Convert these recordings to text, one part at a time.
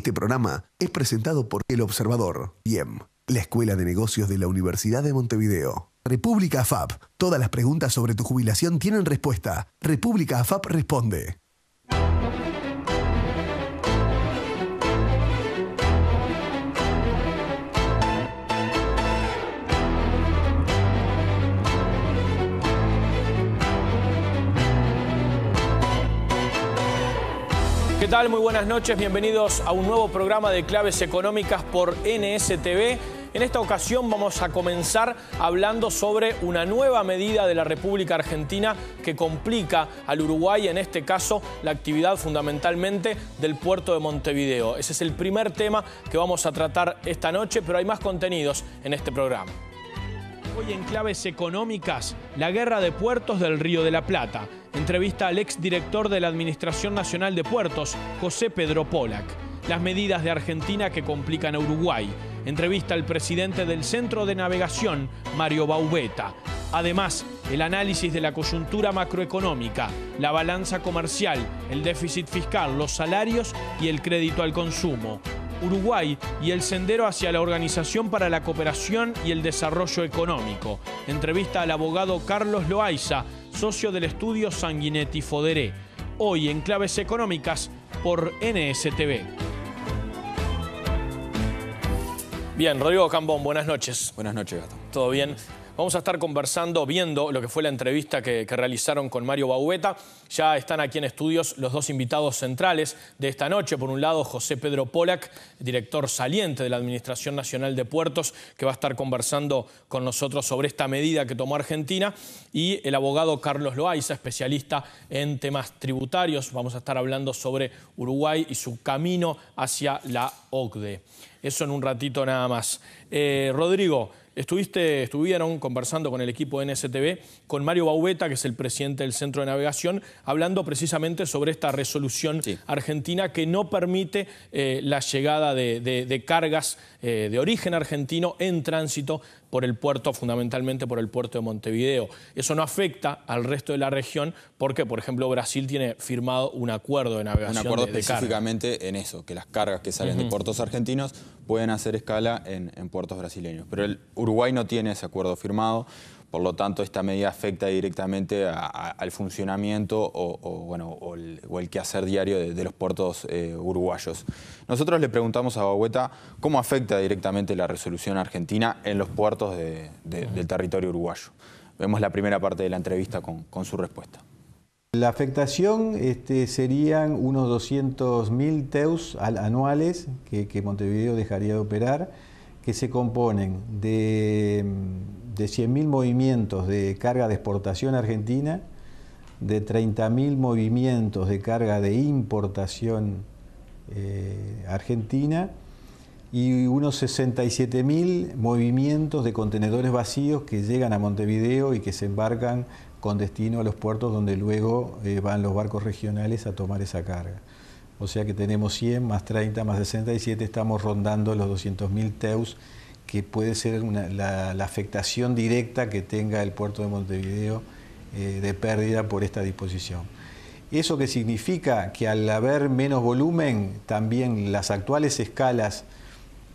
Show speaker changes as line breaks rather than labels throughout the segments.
Este programa es presentado por El Observador, IEM, la Escuela de Negocios de la Universidad de Montevideo. República AFAP. Todas las preguntas sobre tu jubilación tienen respuesta. República AFAP responde.
¿Qué tal? Muy buenas noches, bienvenidos a un nuevo programa de claves económicas por NSTV. En esta ocasión vamos a comenzar hablando sobre una nueva medida de la República Argentina que complica al Uruguay, en este caso la actividad fundamentalmente del puerto de Montevideo. Ese es el primer tema que vamos a tratar esta noche, pero hay más contenidos en este programa. Hoy en claves económicas, la guerra de puertos del Río de la Plata. Entrevista al exdirector de la Administración Nacional de Puertos, José Pedro Polak. Las medidas de Argentina que complican a Uruguay. Entrevista al presidente del Centro de Navegación, Mario Baubeta. Además, el análisis de la coyuntura macroeconómica, la balanza comercial, el déficit fiscal, los salarios y el crédito al consumo. Uruguay y el sendero hacia la Organización para la Cooperación y el Desarrollo Económico. Entrevista al abogado Carlos Loaiza, socio del estudio Sanguinetti Foderé. Hoy en Claves Económicas por NSTV. Bien, Rodrigo Cambón, buenas noches. Buenas noches, Gato. ¿Todo bien? Vamos a estar conversando, viendo lo que fue la entrevista que, realizaron con Mario Baubeta. Ya están aquí en estudios los dos invitados centrales de esta noche. Por un lado, José Pedro Polak, director saliente de la Administración Nacional de Puertos, que va a estar conversando con nosotros sobre esta medida que tomó Argentina. Y el abogado Carlos Loaiza, especialista en temas tributarios. Vamos a estar hablando sobre Uruguay y su camino hacia la OCDE. Eso en un ratito nada más. Eh, Rodrigo, Estuviste, estuvieron conversando con el equipo de NSTV, con Mario Baubeta, que es el presidente del Centro de Navegación, hablando precisamente sobre esta resolución argentina que no permite eh, la llegada de cargas eh, de origen argentino en tránsito por el puerto, fundamentalmente por el puerto de Montevideo. Eso no afecta al resto de la región porque, por ejemplo, Brasil tiene firmado un acuerdo
de navegación. Un acuerdo específicamente en eso, que las cargas que salen de puertos argentinos pueden hacer escala en, puertos brasileños. Pero el Uruguay no tiene ese acuerdo firmado. Por lo tanto, esta medida afecta directamente al funcionamiento o, bueno, o el, quehacer diario de, los puertos eh, uruguayos. Nosotros le preguntamos a Bahueta cómo afecta directamente la resolución argentina en los puertos del territorio uruguayo. Vemos la primera parte de la entrevista con, su respuesta.
La afectación este, serían unos 200.000 teus anuales que Montevideo dejaría de operar, que se componen de de 100.000 movimientos de carga de exportación argentina, de 30.000 movimientos de carga de importación eh, argentina y unos 67.000 movimientos de contenedores vacíos que llegan a Montevideo y que se embarcan con destino a los puertos donde luego eh, van los barcos regionales a tomar esa carga. O sea que tenemos 100 más 30 más 67, estamos rondando los 200.000 teus que puede ser la, afectación directa que tenga el puerto de Montevideo eh, de pérdida por esta disposición. ¿Eso que significa? Que al haber menos volumen, también las actuales escalas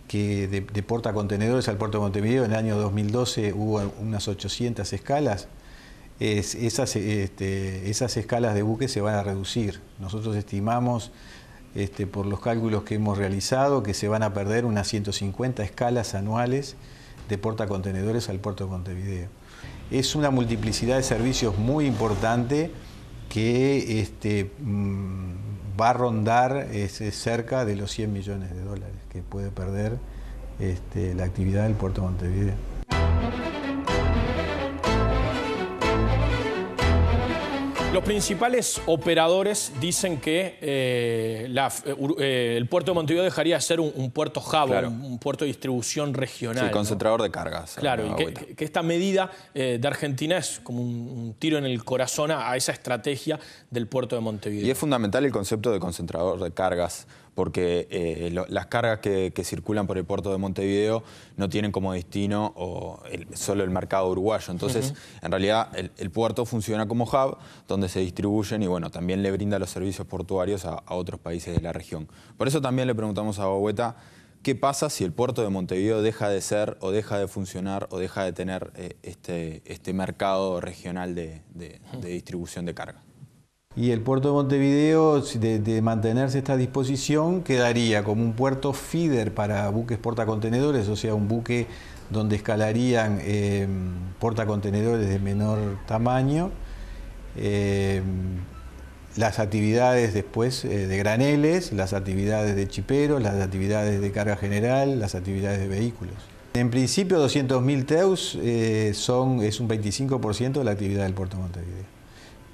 que de, porta contenedores al puerto de Montevideo, en el año 2012 hubo unas 800 escalas, esas, este, esas escalas de buques se van a reducir. Nosotros estimamos este, por los cálculos que hemos realizado, que se van a perder unas 150 escalas anuales de portacontenedores al puerto de Montevideo. Es una multiplicidad de servicios muy importante que este, mm, va a rondar este, cerca de los 100 millones de dólares que puede perder la actividad del puerto de Montevideo.
Los principales operadores dicen que eh, eh, eh, el puerto de Montevideo dejaría de ser un, puerto hub, un, puerto de distribución regional. Sí, concentrador
de cargas. Claro, y
que, esta medida de Argentina es como un, tiro en el corazón a esa estrategia
del puerto de Montevideo. Y es fundamental el concepto de concentrador de cargas porque eh, las cargas que, circulan por el puerto de Montevideo no tienen como destino solo el mercado uruguayo. Entonces, en realidad, el, puerto funciona como hub donde se distribuyen y bueno, también le brinda los servicios portuarios a, otros países de la región. Por eso también le preguntamos a Bogüeta ¿Qué pasa si el puerto de Montevideo deja de ser o deja de funcionar o deja de tener eh, este, este, mercado regional de, de distribución de carga?
Y el puerto de Montevideo, de, mantenerse esta disposición, quedaría como un puerto feeder para buques portacontenedores, o sea, un buque donde escalarían eh, portacontenedores de menor tamaño. Eh, las actividades después eh, de graneles, las actividades de chiperos, las actividades de carga general, las actividades de vehículos. En principio 200.000 teus eh, son, es un 25% de la actividad del puerto de Montevideo.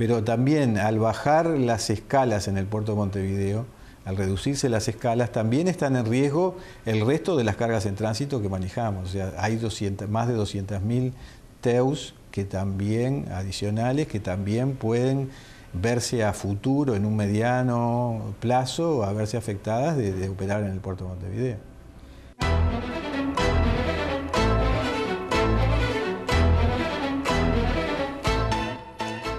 Pero también al bajar las escalas en el puerto de Montevideo, al reducirse las escalas, también están en riesgo el resto de las cargas en tránsito que manejamos. O sea, hay más de 200.000 TEUs que también, adicionales, que también pueden verse a futuro, en un mediano plazo, a verse afectadas de, de operar en el puerto de Montevideo.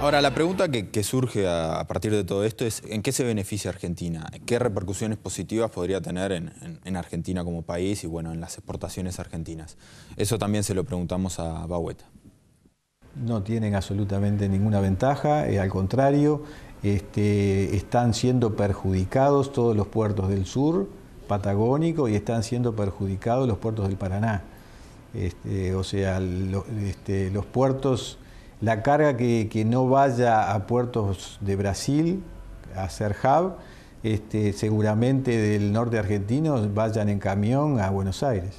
Ahora, la pregunta que, surge
a, partir de todo esto es, ¿en qué se beneficia Argentina? ¿Qué repercusiones positivas podría tener en, Argentina como país y, bueno, en las exportaciones argentinas? Eso también se lo preguntamos
a Baueta. No tienen absolutamente ninguna ventaja, eh, al contrario, este, están siendo perjudicados todos los puertos del sur patagónico y están siendo perjudicados los puertos del Paraná. Este, o sea, este, los puertos la carga que, no vaya a puertos de Brasil, a ser hub, este, seguramente del norte argentino vayan en camión a Buenos Aires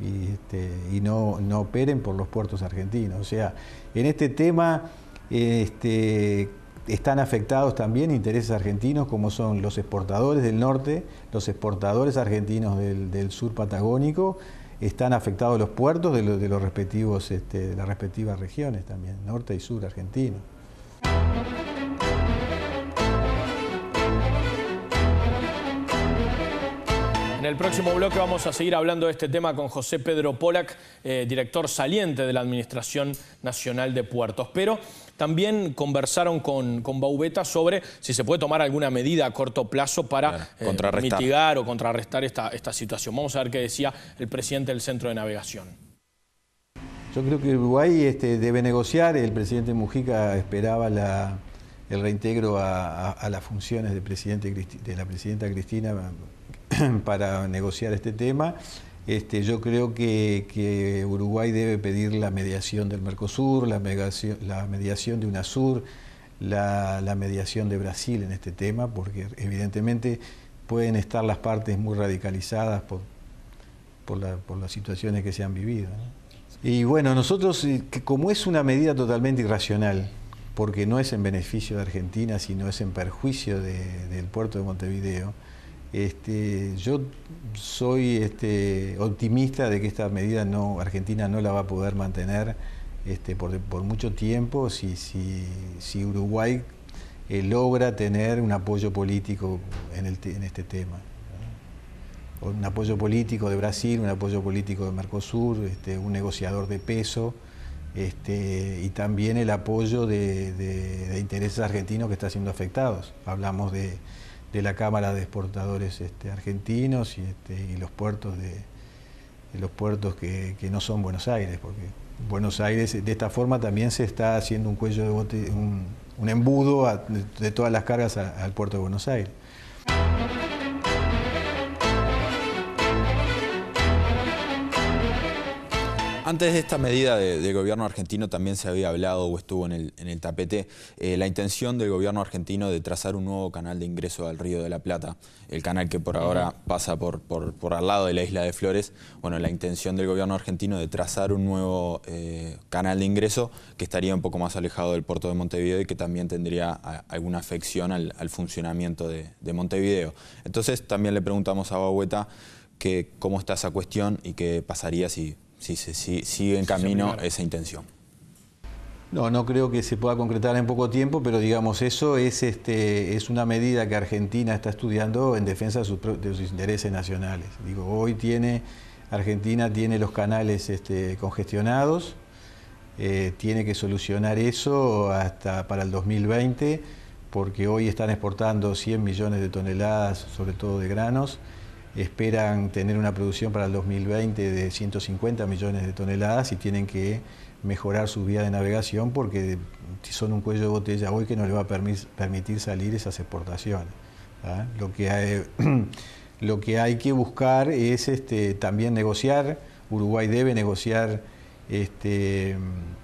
y, este, no, operen por los puertos argentinos. O sea, en este tema este, están afectados también intereses argentinos como son los exportadores del norte, los exportadores argentinos del sur patagónico, están afectados los puertos de, respectivos, este, las respectivas regiones también, norte y sur argentino.
el próximo bloque vamos a seguir hablando de este tema con José Pedro Polak, eh, director saliente de la Administración Nacional de Puertos. Pero también conversaron con, con Baubeta sobre si se puede tomar alguna medida a corto plazo para eh, mitigar o contrarrestar esta, esta situación. Vamos a ver qué decía el presidente del Centro de Navegación.
Yo creo que Uruguay este, debe negociar. El presidente Mujica esperaba el reintegro a, las funciones de, presidente, de la presidenta Cristina para negociar este tema. Este, yo creo que, Uruguay debe pedir la mediación del Mercosur, la mediación, de UNASUR, la, mediación de Brasil en este tema, porque evidentemente pueden estar las partes muy radicalizadas por, las situaciones que se han vivido. Y bueno, nosotros, eh, como es una medida totalmente irracional, porque no es en beneficio de Argentina, sino es en perjuicio del puerto de Montevideo, este, yo soy este, optimista de que esta medida Argentina no la va a poder mantener este, por, mucho tiempo si, Uruguay eh, logra tener un apoyo político en, este tema. Un apoyo político de Brasil, un apoyo político de Mercosur, un negociador de peso. y también el apoyo de, de, intereses argentinos que están siendo afectados. Hablamos de, de la Cámara de Exportadores este, Argentinos este, y, los puertos de, los puertos que, no son Buenos Aires, porque Buenos Aires de esta forma también se está haciendo un cuello de bote, un, embudo de, todas las cargas al puerto de Buenos Aires. Antes de esta medida
del gobierno argentino también se había hablado o estuvo en el, tapete eh, la intención del gobierno argentino de trazar un nuevo canal de ingreso al Río de la Plata, el canal que por ahora pasa por, al lado de la isla de Flores. Bueno, la intención del gobierno argentino de trazar un nuevo eh, canal de ingreso que estaría un poco más alejado del puerto de Montevideo y que también tendría alguna afección al, funcionamiento de, Montevideo. Entonces también le preguntamos a Bahueta que, cómo está esa cuestión y qué pasaría si Sí, sigue en camino esa intención.
No, no creo que se pueda concretar en poco tiempo, pero digamos, eso es, este, una medida que Argentina está estudiando en defensa de sus, intereses nacionales. Digo, hoy tiene, Argentina tiene los canales este, congestionados, eh, tiene que solucionar eso hasta para el 2020, porque hoy están exportando 100 millones de toneladas, sobre todo de granos, esperan tener una producción para el 2020 de 150 millones de toneladas y tienen que mejorar su vía de navegación porque son un cuello de botella hoy que no les va a permitir salir esas exportaciones. ¿ah? Lo, que hay, lo que hay que buscar es este, también negociar, Uruguay debe negociar este,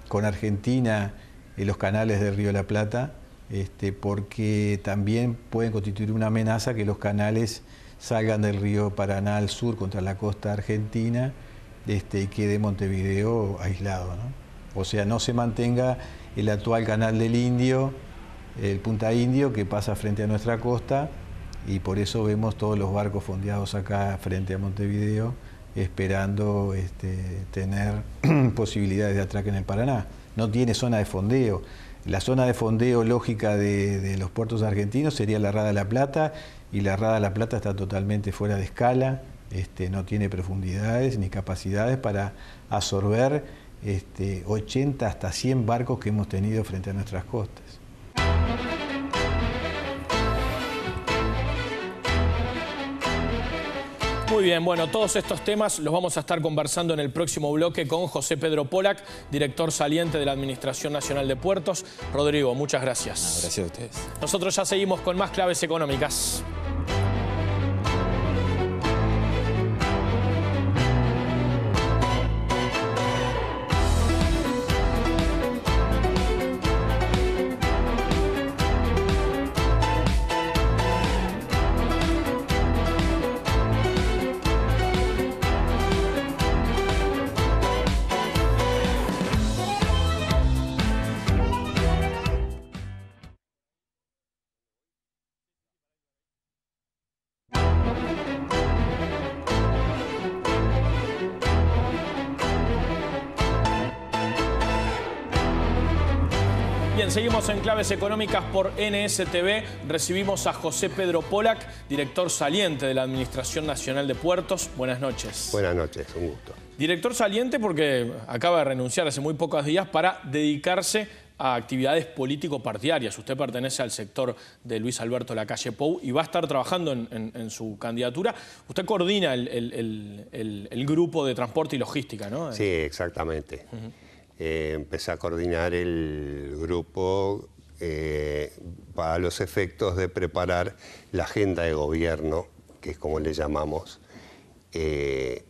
con Argentina los canales del Río de la Plata, este, porque también pueden constituir una amenaza que los canales salgan del río Paraná al sur contra la costa argentina este, y quede Montevideo aislado. O sea, no se mantenga el actual canal del Indio, el Punta Indio, que pasa frente a nuestra costa y por eso vemos todos los barcos fondeados acá frente a Montevideo esperando este, tener posibilidades de atraque en el Paraná. No tiene zona de fondeo. La zona de fondeo lógica de, los puertos argentinos sería la Rada de la Plata y la Rada de la Plata está totalmente fuera de escala, este, no tiene profundidades ni capacidades para absorber este, 80 hasta 100 barcos que hemos tenido frente a nuestras costas.
Muy bien, bueno, todos estos temas los vamos a estar conversando en el próximo bloque con José Pedro Polac, director saliente de la Administración Nacional de Puertos. Rodrigo, muchas gracias.
gracias a ustedes.
Nosotros ya seguimos con más claves económicas. seguimos en Claves Económicas por NSTV. Recibimos a José Pedro Polak, director saliente de la Administración Nacional de Puertos. Buenas noches.
Buenas noches, un gusto.
Director saliente porque acaba de renunciar hace muy pocos días para dedicarse a actividades político-partidarias. Usted pertenece al sector de Luis Alberto calle Pou y va a estar trabajando en, su candidatura. Usted coordina el, grupo de transporte y logística, ¿no? Sí,
exactamente. Eh, empecé a coordinar el grupo eh, para los efectos de preparar la agenda de gobierno, que es como le llamamos, eh,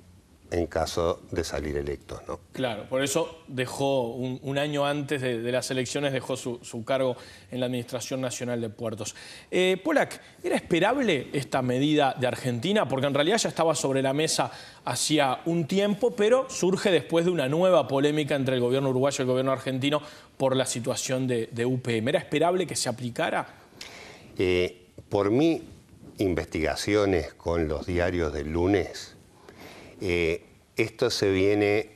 en caso de salir electos. ¿no?
Claro, por eso dejó, un, año antes de, las elecciones, dejó su, cargo en la Administración Nacional de Puertos. Eh, Polak, ¿era esperable esta medida de Argentina? Porque en realidad ya estaba sobre la mesa hacía un tiempo, pero surge después de una nueva polémica entre el gobierno uruguayo y el gobierno argentino por la situación de, UPM. ¿Era esperable que se aplicara?
Eh, por mí, investigaciones con los diarios del lunes eh, esto se viene,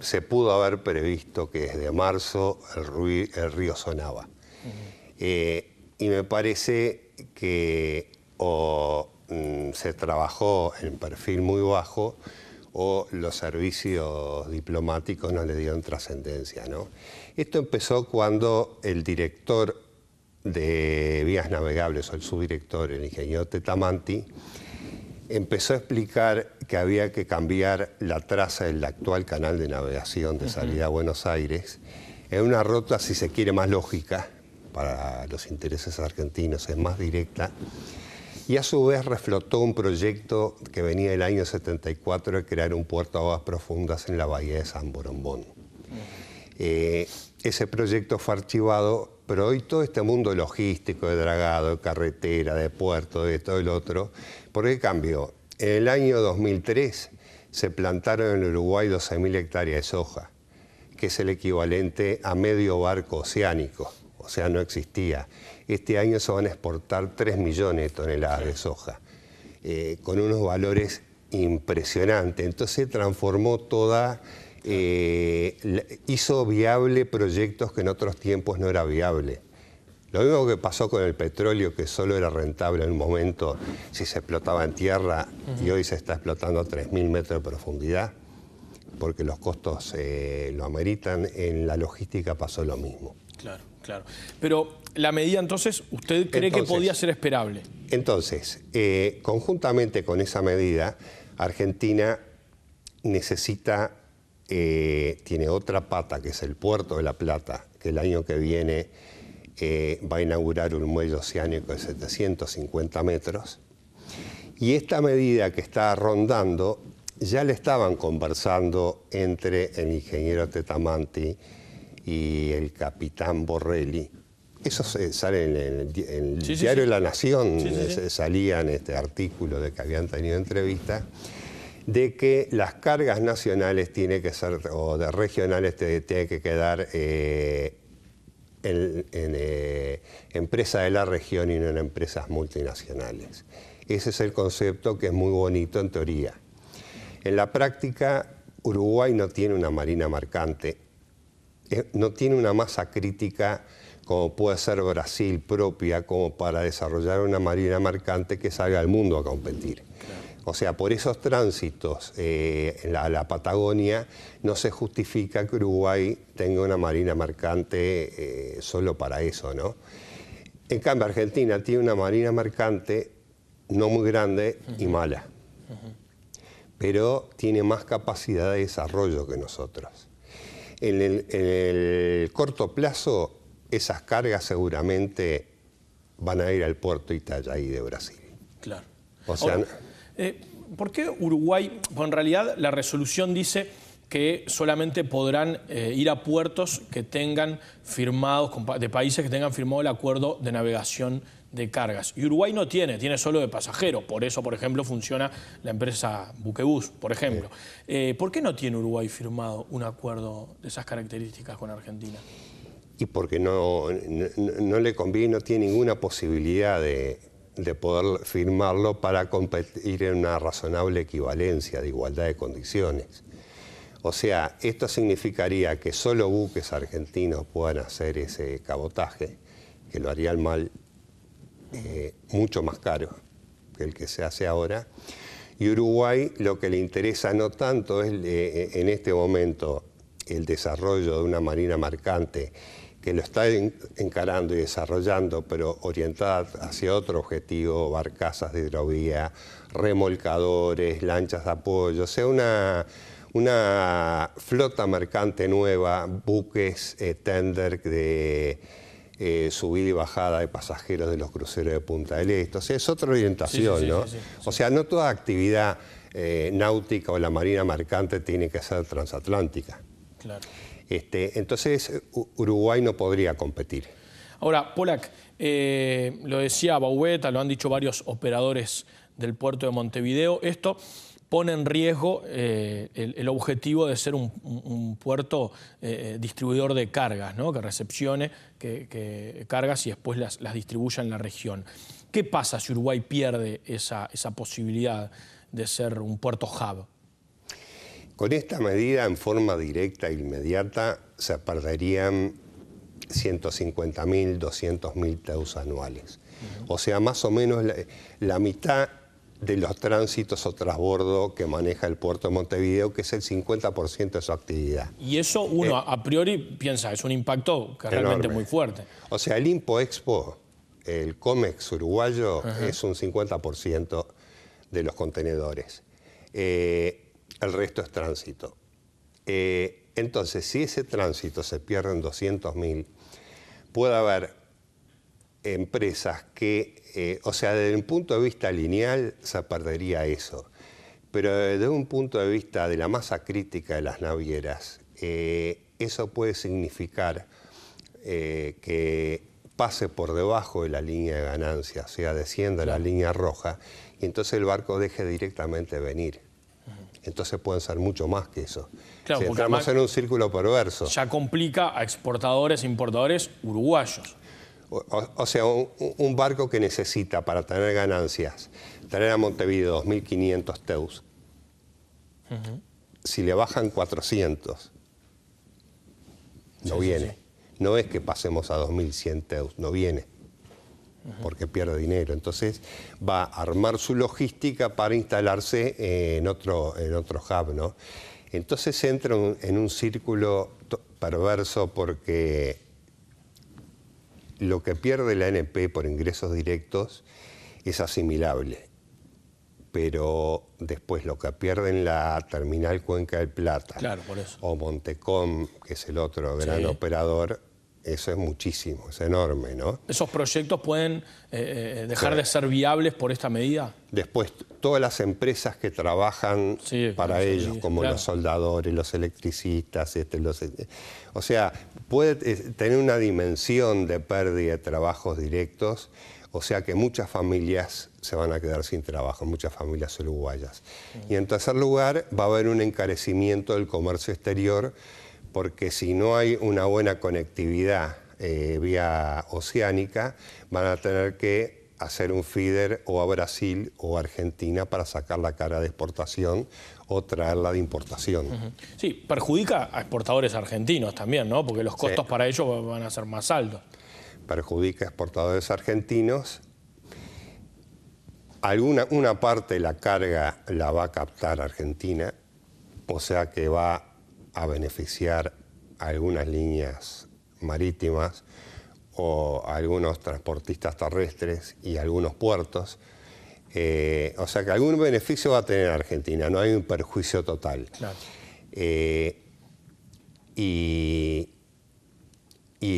se pudo haber previsto que desde marzo el, río, sonaba. Eh, y me parece que o mm, se trabajó en perfil muy bajo o los servicios diplomáticos no le dieron trascendencia. Esto empezó cuando el director de Vías Navegables, o el subdirector, el ingeniero Tetamanti, empezó a explicar que había que cambiar la traza del actual canal de navegación de salida a Buenos Aires en una ruta, si se quiere, más lógica para los intereses argentinos, es más directa. Y a su vez reflotó un proyecto que venía del año 74 de crear un puerto a aguas profundas en la bahía de San Borombón. Eh, ese proyecto fue archivado pero hoy todo este mundo logístico, de dragado, de carretera, de puerto, de todo el otro, ¿por qué cambió? En el año 2003 se plantaron en Uruguay 12.000 hectáreas de soja, que es el equivalente a medio barco oceánico, o sea, no existía. Este año se van a exportar 3 millones de toneladas de soja, eh, con unos valores impresionantes. Entonces transformó toda eh, hizo viable proyectos que en otros tiempos no era viable. Lo mismo que pasó con el petróleo, que solo era rentable en un momento si se explotaba en tierra y hoy se está explotando a 3.000 metros de profundidad, porque los costos eh, lo ameritan, en la logística pasó lo mismo.
Claro, claro. Pero la medida entonces, ¿usted cree que podía ser esperable?
Entonces, eh, conjuntamente con esa medida, Argentina necesita eh, tiene otra pata, que es el puerto de La Plata, que el año que viene eh, va a inaugurar un muelle oceánico de 750 metros. Y esta medida que está rondando, ya le estaban conversando entre el ingeniero Tetamanti y el capitán Borrelli. Eso sale en el, diario La Nación, salían este artículo de que habían tenido entrevista de que las cargas nacionales tiene que ser, o de regionales tiene que quedar eh, en, empresas eh, empresa de la región y no en empresas multinacionales. Ese es el concepto que es muy bonito en teoría. En la práctica, Uruguay no tiene una marina marcante, eh, no tiene una masa crítica como puede ser Brasil propia, como para desarrollar una marina marcante que salga al mundo a competir. O sea, por esos tránsitos eh, a la, Patagonia no se justifica que Uruguay tenga una marina mercante eh, solo para eso, ¿no? En cambio, Argentina tiene una marina mercante no muy grande y mala, pero tiene más capacidad de desarrollo que nosotros. En el, corto plazo, esas cargas seguramente van a ir al puerto Itayaí de Brasil. Claro. O sea,
eh, ¿Por qué Uruguay? Pues en realidad la resolución dice que solamente podrán eh, ir a puertos que tengan firmados, de países que tengan firmado el acuerdo de navegación de cargas. Y Uruguay no tiene, tiene solo de pasajeros. Por eso, por ejemplo, funciona la empresa Buquebus, por ejemplo. Eh, ¿Por qué no tiene Uruguay firmado un acuerdo de esas características con Argentina?
Y porque no, no le conviene, no tiene ninguna posibilidad de, de poder firmarlo para competir en una razonable equivalencia de igualdad de condiciones. O sea, esto significaría que solo buques argentinos puedan hacer ese cabotaje, que lo haría el mal eh, mucho más caro que el que se hace ahora. Y Uruguay lo que le interesa no tanto es eh, en este momento el desarrollo de una marina marcante que lo está encarando y desarrollando, pero orientada hacia otro objetivo, barcazas de hidrovía, remolcadores, lanchas de apoyo, o sea, una, una flota mercante nueva, buques, eh, tender de eh, subida y bajada de pasajeros de los cruceros de Punta del Este. O sea, es otra orientación, ¿no? o sea, no toda actividad eh, náutica o la marina mercante tiene que ser transatlántica. Claro. Este, entonces Uruguay no podría competir.
Ahora, Polak, eh, lo decía Baueta, lo han dicho varios operadores del puerto de Montevideo, esto pone en riesgo eh, el, objetivo de ser un, puerto eh, distribuidor de cargas, que recepcione que, cargas y después las, distribuya en la región. ¿Qué pasa si Uruguay pierde esa posibilidad de ser un puerto hub?
Con esta medida, en forma directa e inmediata, se perderían 150.000, 200.000 TEUs anuales. O sea, más o menos la, mitad de los tránsitos o transbordo que maneja el puerto de Montevideo, que es el 50% de su actividad.
Y eso uno eh, a priori piensa, es un impacto realmente muy
fuerte. O sea, el Impo Expo, el COMEX uruguayo, es un 50% de los contenedores. Eh, el resto es tránsito. Eh, entonces, si ese tránsito se pierde en 200.000, puede haber empresas que, eh, o sea, desde un punto de vista lineal se perdería eso, pero desde un punto de vista de la masa crítica de las navieras, eh, eso puede significar que pase por debajo de la línea de ganancia, o sea, descienda la línea roja, y entonces el barco deje directamente venir entonces pueden ser mucho más que eso. Claro, si entramos en un círculo perverso. Ya complica a exportadores e importadores uruguayos. O, sea, un, barco que necesita para tener ganancias, tener a Montevideo 2.500 teus, si le bajan 400, no viene. No es que pasemos a 2.100 teus, no viene porque pierde dinero. Entonces va a armar su logística para instalarse en otro, en otro hub, ¿no? Entonces entra en un círculo perverso porque lo que pierde la NP por ingresos directos es asimilable, pero después lo que pierde en la terminal Cuenca del Plata o Montecom, que es el otro gran operador, eso es muchísimo, es enorme, ¿no? ¿Esos
proyectos pueden eh, eh, eh, dejar de ser viables por esta medida?
Después, todas las empresas que trabajan para ellos, como los soldadores, los electricistas, este, los, o sea, puede tener una dimensión de pérdida de trabajos directos, o sea que muchas familias se van a quedar sin trabajo, muchas familias uruguayas. Y en tercer lugar, va a haber un encarecimiento del comercio exterior porque si no hay una buena conectividad eh, vía oceánica, van a tener que hacer un feeder o a Brasil o a Argentina para sacar la cara de exportación o traerla de importación.
Sí, perjudica a exportadores argentinos también, ¿no? Porque los costos para ellos van a ser más altos.
Perjudica a exportadores argentinos. Alguna, una parte de la carga la va a captar Argentina, o sea que va a beneficiar algunas líneas marítimas o algunos transportistas terrestres y algunos puertos. Eh, o sea que algún beneficio va a tener Argentina, no hay un perjuicio total. Eh, y,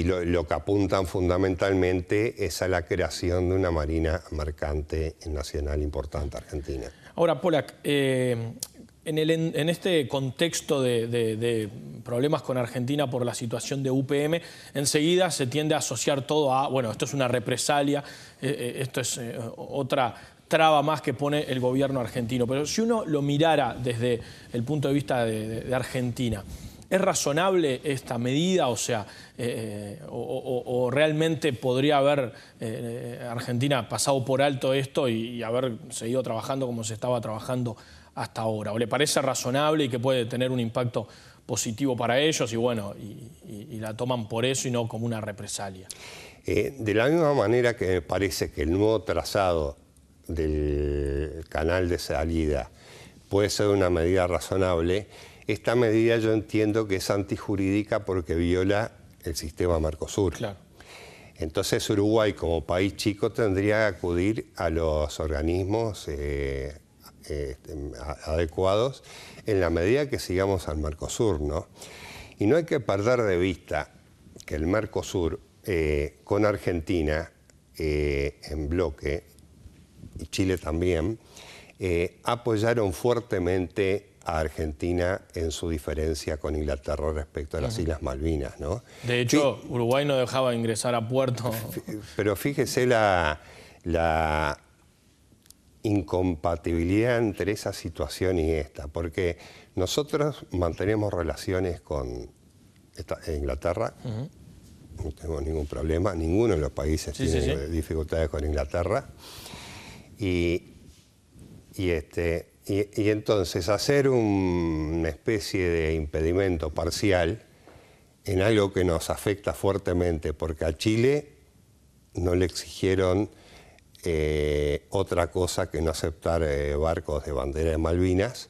lo, que apuntan fundamentalmente es a la creación de una marina mercante nacional importante argentina.
Ahora, Polak, eh, en, este contexto de, problemas con Argentina por la situación de UPM, enseguida se tiende a asociar todo a, bueno, esto es una represalia, eh, eh, esto es eh, otra traba más que pone el gobierno argentino. Pero si uno lo mirara desde el punto de vista de, Argentina, ¿es razonable esta medida? O sea, o, realmente podría haber Argentina pasado por alto esto y haber seguido trabajando como se estaba trabajando? hasta ahora? ¿O le parece razonable y que puede tener un impacto positivo para ellos y bueno, y, la toman por eso y no como una represalia?
Eh, de la misma manera que me parece que el nuevo trazado del canal de salida puede ser una medida razonable, esta medida yo entiendo que es antijurídica porque viola el sistema Mercosur. Claro. Entonces Uruguay como país chico tendría que acudir a los organismos eh, este, adecuados en la medida que sigamos al Mercosur. ¿no? Y no hay que perder de vista que el Mercosur eh, con Argentina eh, en bloque, y Chile también, eh, apoyaron fuertemente a Argentina en su diferencia con Inglaterra respecto a las Islas Malvinas. ¿no?
De hecho, Uruguay no dejaba ingresar a puerto.
Pero fíjese la, la incompatibilidad entre esa situación y esta, porque nosotros mantenemos relaciones con Inglaterra, no tenemos ningún problema, ninguno de los países tiene dificultades con Inglaterra, y, este, y, entonces hacer una especie de impedimento parcial en algo que nos afecta fuertemente, porque a Chile no le exigieron este, otra cosa que no aceptar eh, barcos de bandera de Malvinas,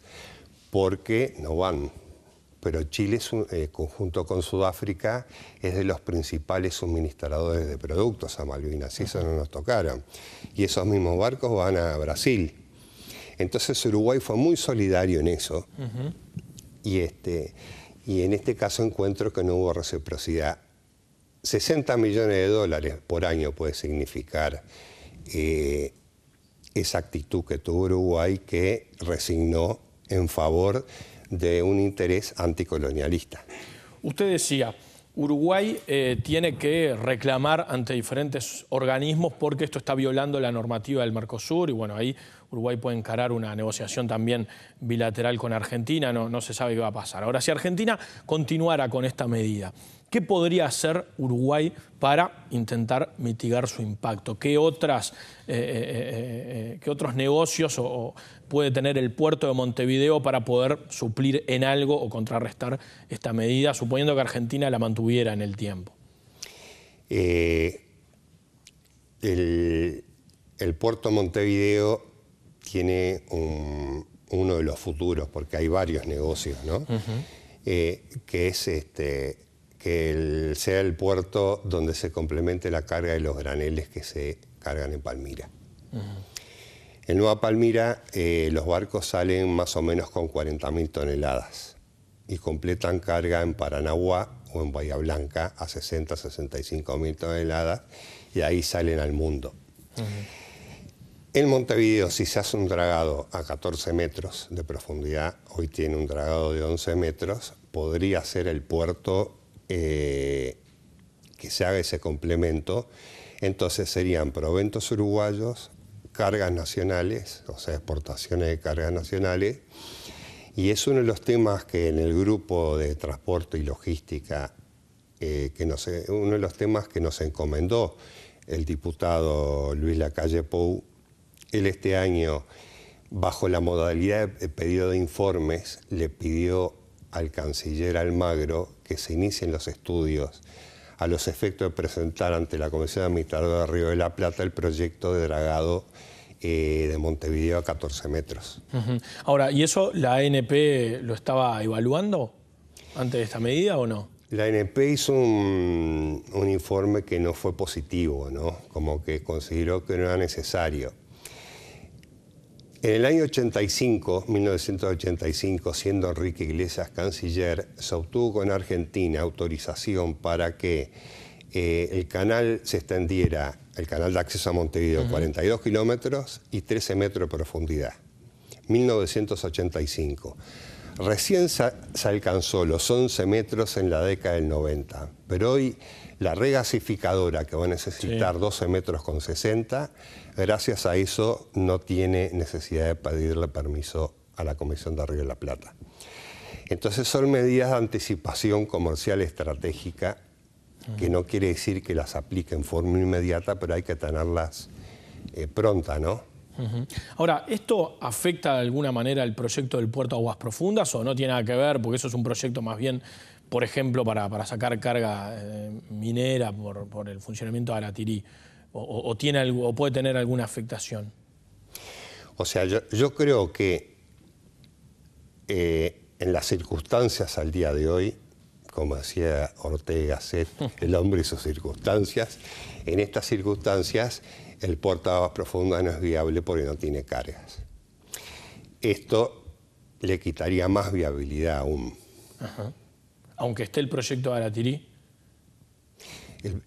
porque no van. Pero Chile, es eh, conjunto con Sudáfrica, es de los principales suministradores de productos a Malvinas, y eso no nos tocaron. Y esos mismos barcos van a Brasil. Entonces Uruguay fue muy solidario en eso. y, este, y en este caso encuentro que no hubo reciprocidad. 60 millones de dólares por año puede significar eh, esa actitud que tuvo Uruguay que resignó en favor de un interés anticolonialista.
Usted decía, Uruguay eh, tiene que reclamar ante diferentes organismos porque esto está violando la normativa del Mercosur y bueno, ahí Uruguay puede encarar una negociación también bilateral con Argentina, no, no se sabe qué va a pasar. Ahora, si Argentina continuara con esta medida, ¿Qué podría hacer Uruguay para intentar mitigar su impacto? ¿Qué, otras, eh, eh, eh, ¿qué otros negocios puede tener el puerto de Montevideo para poder suplir en algo o contrarrestar esta medida, suponiendo que Argentina la mantuviera en el tiempo?
El, puerto de Montevideo tiene uno de los futuros, porque hay varios negocios, ¿no? que es este, que sea el puerto donde se complemente la carga de los graneles que se cargan en Palmira. En Nueva Palmira eh, los barcos salen más o menos con 40.000 toneladas y completan carga en Paranaguá o en Bahía Blanca a 60, 65.000 toneladas y ahí salen al mundo. En Montevideo, si se hace un dragado a 14 metros de profundidad, hoy tiene un dragado de 11 metros, podría ser el puerto eh, que se haga ese complemento, entonces serían proventos uruguayos, cargas nacionales, o sea, exportaciones de cargas nacionales, y es uno de los temas que en el grupo de transporte y logística, eh, eh, uno de los temas que nos encomendó el diputado Luis Lacalle Pou, él este año, bajo la modalidad de pedido de informes, le pidió al canciller Almagro que se inicien los estudios a los efectos de presentar ante la Comisión de Administradora de Río de la Plata el proyecto de dragado eh, de Montevideo a 14 metros.
Ahora, ¿y eso la ANP lo estaba evaluando antes de esta medida o no?
La ANP hizo un, un informe que no fue positivo, ¿no? como que consideró que no era necesario. En el año 85, 1985, siendo Enrique Iglesias canciller, se obtuvo en Argentina autorización para que eh, el canal se extendiera, el canal de acceso a Montevideo, 42 kilómetros y 13 metros de profundidad. 1985. Recién se alcanzó los 11 metros en la década del 90, pero hoy la regasificadora que va a necesitar 12 metros con 60, gracias a eso no tiene necesidad de pedirle permiso a la Comisión de Río de la Plata. Entonces son medidas de anticipación comercial estratégica que mm. no quiere decir que las aplique en forma inmediata, pero hay que tenerlas eh, pronta, ¿no?
Ahora, ¿esto afecta de alguna manera el proyecto del puerto Aguas Profundas o no tiene nada que ver? Porque eso es un proyecto más bien, por ejemplo, para, para sacar carga eh, minera por, por, el funcionamiento de Aratirí. O, o, tiene o puede tener alguna afectación.
O sea, yo, creo que eh, en las circunstancias al día de hoy, como decía Ortega el hombre y sus circunstancias, en estas circunstancias el más profunda no es viable porque no tiene cargas. Esto le quitaría más viabilidad aún.
Aunque esté el proyecto Aratirí.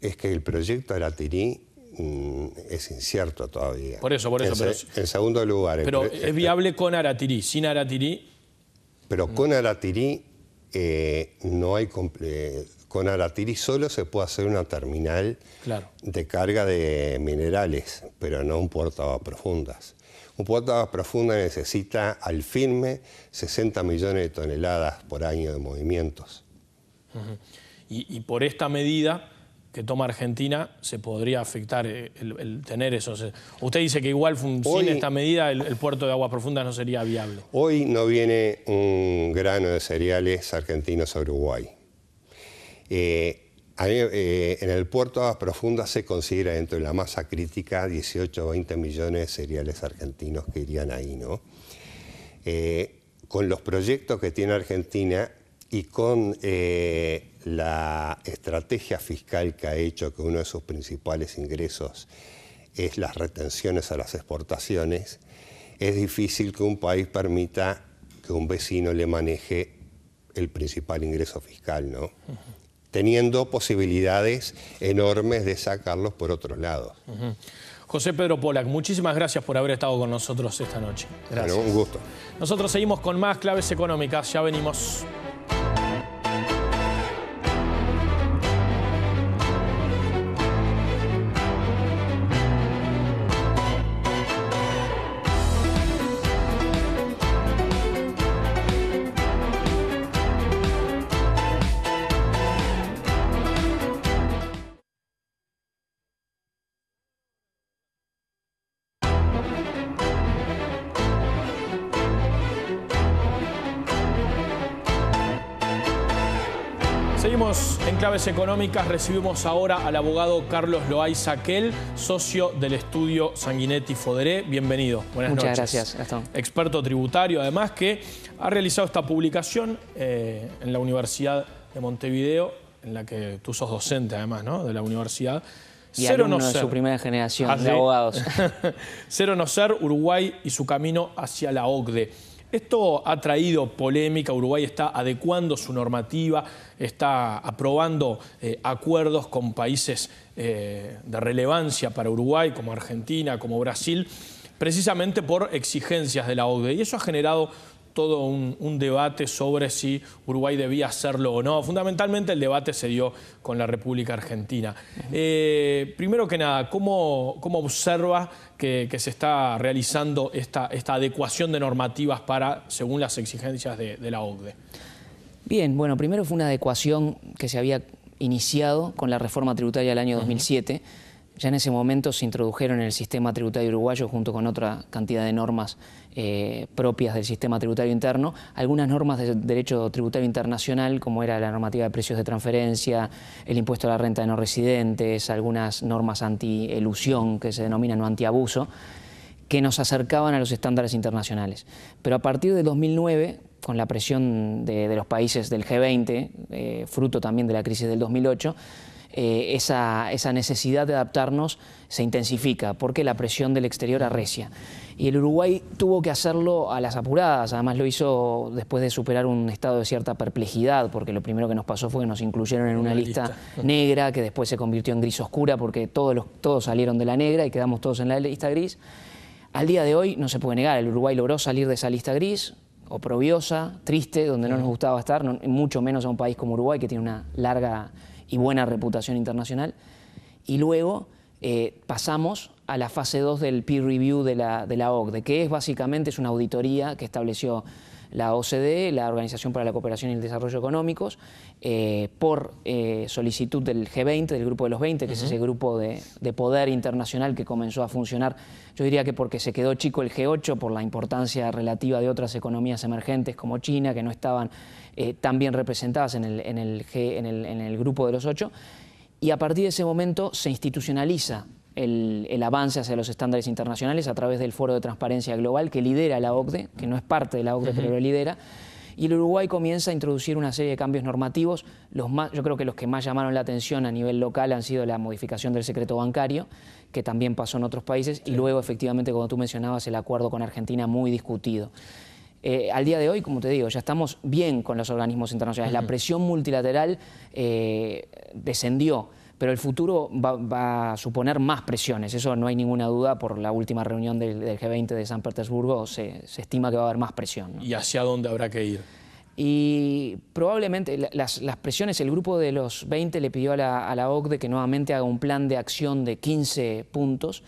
es que el proyecto Aratirí mm, es incierto todavía. Por eso, por eso. En, segundo lugar... Pero es viable con Aratirí, sin Aratirí... Pero con Aratirí eh, no hay con Aratiri solo se puede hacer una terminal de carga de minerales, pero no un puerto de aguas profundas. Un puerto de aguas profundas necesita al firme 60 millones de toneladas por año de movimientos.
y, por esta medida que toma Argentina se podría afectar eh, el, tener eso? Usted dice que igual sin esta medida el, puerto de aguas profundas no sería
viable.
Hoy no viene un grano de cereales argentinos a Uruguay eh, eh, en el puerto de Aguas Profundas se considera dentro de la masa crítica 18 o 20 millones de cereales argentinos que irían ahí, ¿no? Eh, con los proyectos que tiene Argentina y con la estrategia fiscal que ha hecho que uno de sus principales ingresos es las retenciones a las exportaciones, es difícil que un país permita que un vecino le maneje el principal ingreso fiscal, ¿no? teniendo posibilidades enormes de sacarlos por otros lados.
José Pedro Polak, muchísimas gracias por haber estado con nosotros esta noche.
Gracias. un gusto.
Nosotros seguimos con más claves económicas, ya venimos. económicas recibimos ahora al abogado Carlos Loaiza Saquel, socio del estudio Sanguinetti Foderé. Bienvenido. Buenas Muchas gracias, Gastón. Experto tributario, además, que ha realizado esta publicación eh, en la Universidad de Montevideo, en la que tú sos docente, además, ¿no? De la universidad.
Cero no ser. de su primera
generación ah, de abogados. Cero no ser, Uruguay y su camino hacia la OCDE. Esto ha traído polémica, Uruguay está adecuando su normativa, está aprobando eh, acuerdos con países eh, de relevancia para Uruguay, como Argentina, como Brasil, precisamente por exigencias de la OCDE. Y eso ha generado todo un, debate sobre si Uruguay debía hacerlo o no. Fundamentalmente el debate se dio con la República Argentina. Eh, primero que nada, ¿cómo, observa que, se está realizando esta, adecuación de normativas para, según las exigencias de, la OCDE?
Bien, bueno, primero fue una adecuación que se había iniciado con la reforma tributaria del año 2007. Ya en ese momento se introdujeron en el sistema tributario uruguayo, junto con otra cantidad de normas eh, propias del sistema tributario interno, algunas normas de derecho tributario internacional, como era la normativa de precios de transferencia, el impuesto a la renta de no residentes, algunas normas anti-elusión, que se denominan antiabuso, que nos acercaban a los estándares internacionales. Pero a partir de 2009, con la presión de, los países del G20, eh, fruto también de la crisis del 2008, eh, esa, necesidad de adaptarnos se intensifica porque la presión del exterior arrecia. Y el Uruguay tuvo que hacerlo a las apuradas, además lo hizo después de superar un estado de cierta perplejidad, porque lo primero que nos pasó fue que nos incluyeron en una, lista, negra que después se convirtió en gris oscura porque todos, los, todos salieron de la negra y quedamos todos en la lista gris. Al día de hoy no se puede negar, el Uruguay logró salir de esa lista gris, oprobiosa, triste, donde no nos gustaba estar, mucho menos a un país como Uruguay que tiene una larga y buena reputación internacional. Y luego eh, pasamos a la fase 2 del peer review de la, de la OCDE, que es básicamente es una auditoría que estableció la OCDE, la Organización para la Cooperación y el Desarrollo Económicos, eh, por eh, solicitud del G20, del Grupo de los 20, que es ese grupo de, poder internacional que comenzó a funcionar, yo diría que porque se quedó chico el G8, por la importancia relativa de otras economías emergentes como China, que no estaban eh, tan bien representadas en el, en el, G, en el grupo de los ocho, y a partir de ese momento se institucionaliza el, avance hacia los estándares internacionales a través del Foro de Transparencia Global que lidera la OCDE, que no es parte de la OCDE, pero lo lidera. Y el Uruguay comienza a introducir una serie de cambios normativos. Los más, yo creo que los que más llamaron la atención a nivel local han sido la modificación del secreto bancario, que también pasó en otros países, y luego, efectivamente, como tú mencionabas, el acuerdo con Argentina muy discutido. Eh, al día de hoy, como te digo, ya estamos bien con los organismos internacionales. La presión multilateral eh, descendió pero el futuro va, a suponer más presiones, eso no hay ninguna duda, por la última reunión del, G20 de San Petersburgo se, estima que va a haber más presión. ¿Y hacia dónde habrá que ir? Y probablemente las, presiones, el grupo de los 20 le pidió a la, OCDE que nuevamente haga un plan de acción de 15 puntos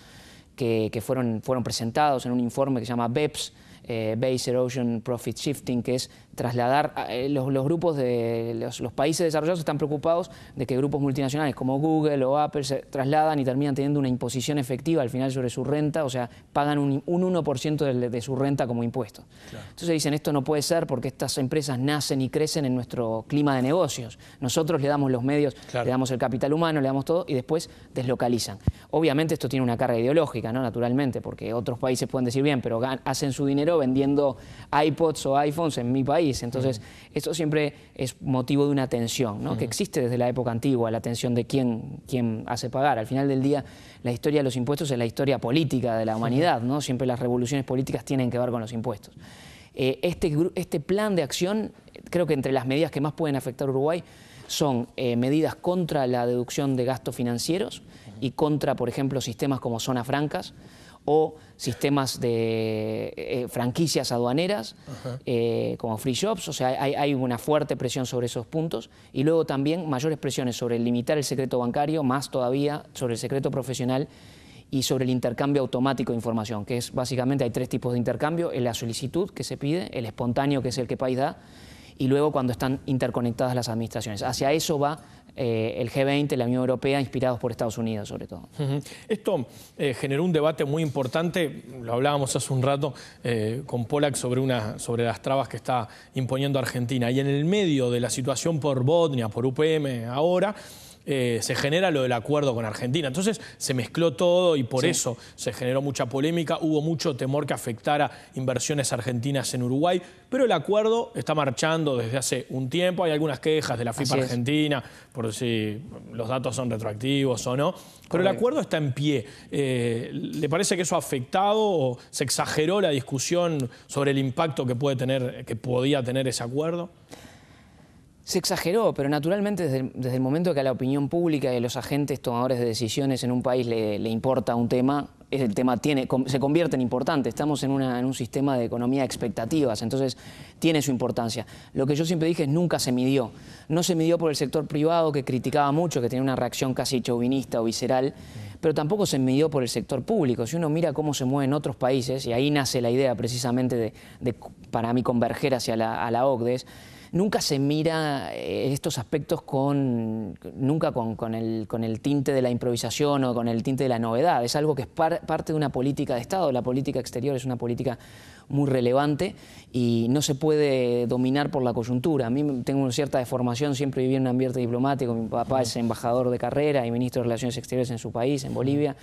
que, fueron, presentados en un informe que se llama BEPS, eh, Base Erosion Profit Shifting, que es trasladar, eh, los, grupos de los, países desarrollados están preocupados de que grupos multinacionales como Google o Apple se trasladan y terminan teniendo una imposición efectiva al final sobre su renta, o sea, pagan un, 1% de, su renta como impuesto. Entonces dicen, esto no puede ser porque estas empresas nacen y crecen en nuestro clima de negocios. Nosotros le damos los medios, le damos el capital humano, le damos todo y después deslocalizan. Obviamente esto tiene una carga ideológica, ¿no? Naturalmente, porque otros países pueden decir, bien, pero hacen su dinero vendiendo iPods o iPhones en mi país entonces, esto siempre es motivo de una tensión, que existe desde la época antigua, la tensión de quién, hace pagar. Al final del día, la historia de los impuestos es la historia política de la humanidad, ¿no? siempre las revoluciones políticas tienen que ver con los impuestos. Eh, este, este, plan de acción, creo que entre las medidas que más pueden afectar a Uruguay, son eh, medidas contra la deducción de gastos financieros y contra, por ejemplo, sistemas como zonas francas o sistemas de eh, eh, franquicias aduaneras eh, como free shops, o sea, hay, una fuerte presión sobre esos puntos y luego también mayores presiones sobre limitar el secreto bancario, más todavía sobre el secreto profesional y sobre el intercambio automático de información, que es básicamente hay tres tipos de intercambio, la solicitud que se pide, el espontáneo que es el que país da y luego cuando están interconectadas las administraciones. Hacia eso va eh, el G20, la Unión Europea, inspirados por Estados Unidos sobre todo.
Esto eh, generó un debate muy importante, lo hablábamos hace un rato eh, con Polak sobre, sobre las trabas que está imponiendo Argentina. Y en el medio de la situación por Botnia, por UPM ahora, eh, se genera lo del acuerdo con Argentina. Entonces se mezcló todo y por eso se generó mucha polémica, hubo mucho temor que afectara inversiones argentinas en Uruguay, pero el acuerdo está marchando desde hace un tiempo, hay algunas quejas de la FIPA Argentina por si los datos son retroactivos o no, pero el acuerdo está en pie. Eh, ¿Le parece que eso ha afectado o se exageró la discusión sobre el impacto que, puede tener, que podía tener ese acuerdo?
Se exageró, pero naturalmente desde el, momento que a la opinión pública y a los agentes tomadores de decisiones en un país le, importa un tema, el tema se convierte en importante. Estamos en, un sistema de economía de expectativas, entonces tiene su importancia. Lo que yo siempre dije es nunca se midió. No se midió por el sector privado que criticaba mucho, que tenía una reacción casi chauvinista o visceral, pero tampoco se midió por el sector público. Si uno mira cómo se mueven otros países, y ahí nace la idea precisamente de, para mí converger hacia la, a la OCDE, nunca se mira eh, estos aspectos con, nunca con, el, con el tinte de la improvisación o con el tinte de la novedad. Es algo que es parte de una política de Estado. La política exterior es una política muy relevante y no se puede dominar por la coyuntura. A mí tengo una cierta deformación, siempre viví en un ambiente diplomático. Mi papá es embajador de carrera y ministro de Relaciones Exteriores en su país, en Bolivia,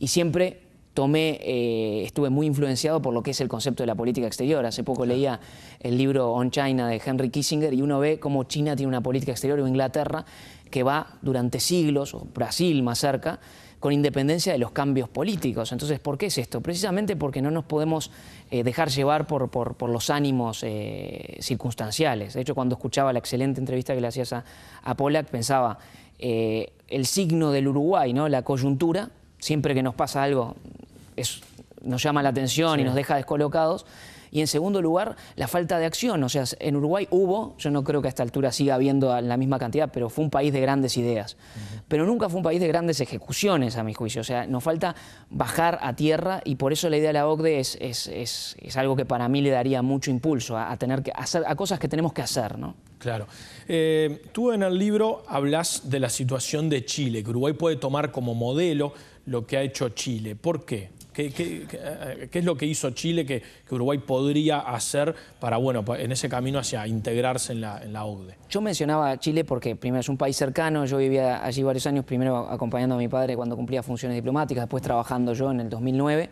y siempre tomé, eh, estuve muy influenciado por lo que es el concepto de la política exterior. Hace poco leía el libro On China de Henry Kissinger y uno ve cómo China tiene una política exterior o Inglaterra que va durante siglos, o Brasil más cerca, con independencia de los cambios políticos. Entonces, ¿por qué es esto? Precisamente porque no nos podemos eh, dejar llevar por, los ánimos eh, circunstanciales. De hecho, cuando escuchaba la excelente entrevista que le hacías a, a pensaba el signo del Uruguay, ¿no? la coyuntura, siempre que nos pasa algo nos llama la atención y nos deja descolocados. Y en segundo lugar, la falta de acción. O sea, en Uruguay hubo, yo no creo que a esta altura siga habiendo la misma cantidad, pero fue un país de grandes ideas. Pero nunca fue un país de grandes ejecuciones, a mi juicio. O sea, nos falta bajar a tierra y por eso la idea de la OCDE es, es, algo que para mí le daría mucho impulso a, tener que hacer, a cosas que tenemos que hacer, ¿no?
Claro. Eh, tú en el libro hablas de la situación de Chile, que Uruguay puede tomar como modelo lo que ha hecho Chile. ¿Por qué? Eh, ¿Qué, es lo que hizo Chile que, Uruguay podría hacer para, bueno, en ese camino hacia integrarse en la, en
Yo mencionaba Chile porque primero es un país cercano, yo vivía allí varios años, primero acompañando a mi padre cuando cumplía funciones diplomáticas, después trabajando yo en el 2009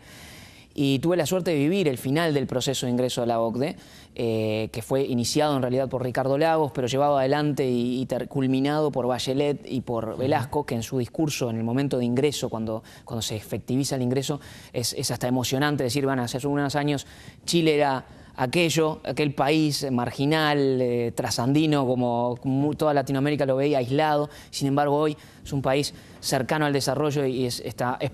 y tuve la suerte de vivir el final del proceso de ingreso a la OCDE, eh, que fue iniciado en realidad por Ricardo Lagos, pero llevado adelante y, culminado por Bachelet y por Velasco, que en su discurso en el momento de ingreso, cuando, cuando se efectiviza el ingreso, es, hasta emocionante decir, van a unos años, Chile era aquello, aquel país eh, marginal, eh, trasandino, como, toda Latinoamérica lo veía aislado. Sin embargo, hoy es un país cercano al desarrollo y es